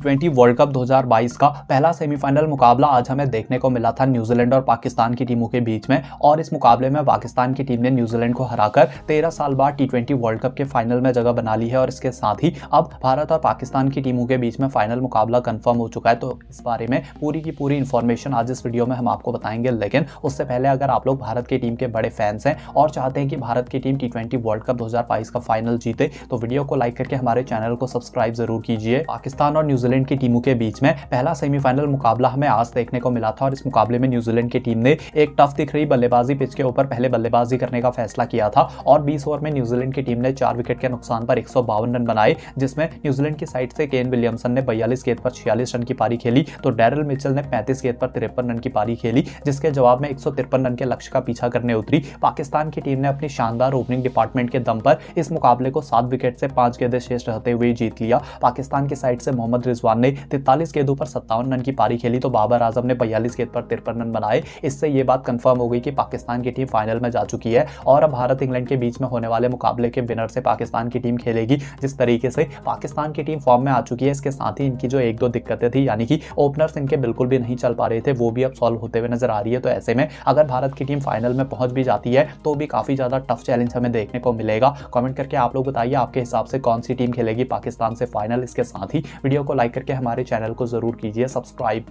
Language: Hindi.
टी वर्ल्ड कप 2022 का पहला सेमीफाइनल मुकाबला आज हमें देखने को मिला था न्यूजीलैंड और पाकिस्तान की टीमों के बीच में और इस मुकाबले में पाकिस्तान की टीम ने न्यूजीलैंड को हराकर 13 साल बाद टी वर्ल्ड कप के फाइनल में जगह बना ली है और इसके साथ ही अब भारत और पाकिस्तान की टीमों के बीच में फाइनल मुकाबला कन्फर्म हो चुका है तो इस बारे में पूरी की पूरी इन्फॉर्मेशन आज इस वीडियो में हम आपको बताएंगे लेकिन उससे पहले अगर आप लोग भारत की टीम के बड़े फैंस हैं और चाहते हैं कि भारत की टीम टी वर्ल्ड कप दो का फाइनल जीते तो वीडियो को लाइक करके हमारे चैनल को सब्सक्राइब जरूर कीजिए पाकिस्तान और न्यूज न्यूजीलैंड की टीमों के बीच में पहला सेमीफाइनल मुकाबला हमें आज देखने को मिला था और इस मुकाबले में न्यूजीलैंड की टीम ने एक टफ दिख रही बल्लेबाजी पिच के ऊपर पहले बल्लेबाजी करने का फैसला किया था और बीस ओवर में न्यूजीलैंड की टीम ने चार विकेट के नुकसान पर एक रन बनाए जिसमें न्यूजीलैंड की साइड से केन विलियमसन ने बयालीस गेंद पर छियालीस रन की पारी खेली तो डेरल मिचल ने पैंतीस गेंद पर तिरपन रन की पारी खेली जिसके जवाब में एक रन के लक्ष्य का पीछा करने उतरी पाकिस्तान की टीम ने अपनी शानदार ओपनिंग डिपार्टमेंट के दम पर इस मुकाबले को सात विकेट से पांच गेंदे शेष रहते हुए जीत लिया पाकिस्तान की साइड से मोहम्मद रिजवान ने तैतालीस गेंदों पर सत्तावन रन की पारी खेली तो बाबर आजम ने बयालीस गेंद पर तिरपन रन बनाए इससे ये बात कंफर्म हो गई कि पाकिस्तान की टीम फाइनल में जा चुकी है और अब भारत इंग्लैंड के बीच में होने वाले मुकाबले के विनर से पाकिस्तान की टीम खेलेगी जिस तरीके से पाकिस्तान की टीम फॉर्म में आ चुकी है इसके साथ ही इनकी जो एक दो दिक्कतें थी यानी कि ओपनर्स इनके बिल्कुल भी नहीं चल पा रहे थे वो भी अब सॉल्व होते हुए नजर आ रही है तो ऐसे में अगर भारत की टीम फाइनल में पहुंच भी जाती है तो भी काफ़ी ज़्यादा टफ चैलेंज हमें देखने को मिलेगा कमेंट करके आप लोग बताइए आपके हिसाब से कौन सी टीम खेलेगी पाकिस्तान से फाइनल इसके साथ ही वीडियो को को लाइक करके हमारे चैनल को ज़रूर कीजिए सब्सक्राइब